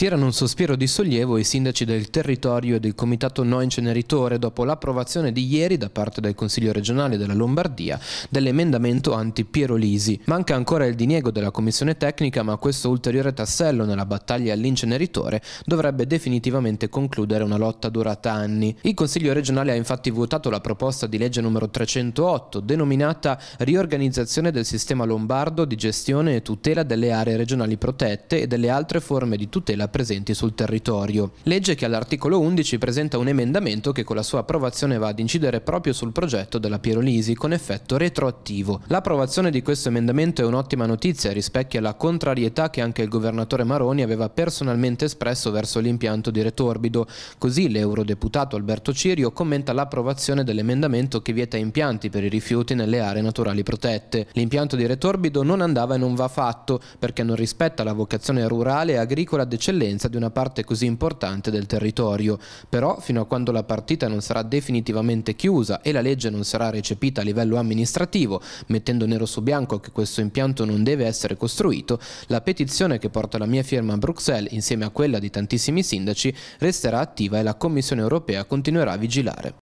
Tirano un sospiro di sollievo i sindaci del territorio e del comitato No Inceneritore dopo l'approvazione di ieri da parte del Consiglio regionale della Lombardia dell'emendamento anti-Piero Manca ancora il diniego della commissione tecnica ma questo ulteriore tassello nella battaglia all'inceneritore dovrebbe definitivamente concludere una lotta durata anni. Il Consiglio regionale ha infatti votato la proposta di legge numero 308 denominata Riorganizzazione del sistema lombardo di gestione e tutela delle aree regionali protette e delle altre forme di tutela presenti sul territorio. Legge che all'articolo 11 presenta un emendamento che con la sua approvazione va ad incidere proprio sul progetto della Pierolisi con effetto retroattivo. L'approvazione di questo emendamento è un'ottima notizia e rispecchia la contrarietà che anche il governatore Maroni aveva personalmente espresso verso l'impianto di Retorbido. Così l'eurodeputato Alberto Cirio commenta l'approvazione dell'emendamento che vieta impianti per i rifiuti nelle aree naturali protette. L'impianto di Retorbido non andava e non va fatto perché non rispetta la vocazione rurale e agricola d'eccellenza eccellenza di una parte così importante del territorio. Però, fino a quando la partita non sarà definitivamente chiusa e la legge non sarà recepita a livello amministrativo, mettendo nero su bianco che questo impianto non deve essere costruito, la petizione che porta la mia firma a Bruxelles, insieme a quella di tantissimi sindaci, resterà attiva e la Commissione europea continuerà a vigilare.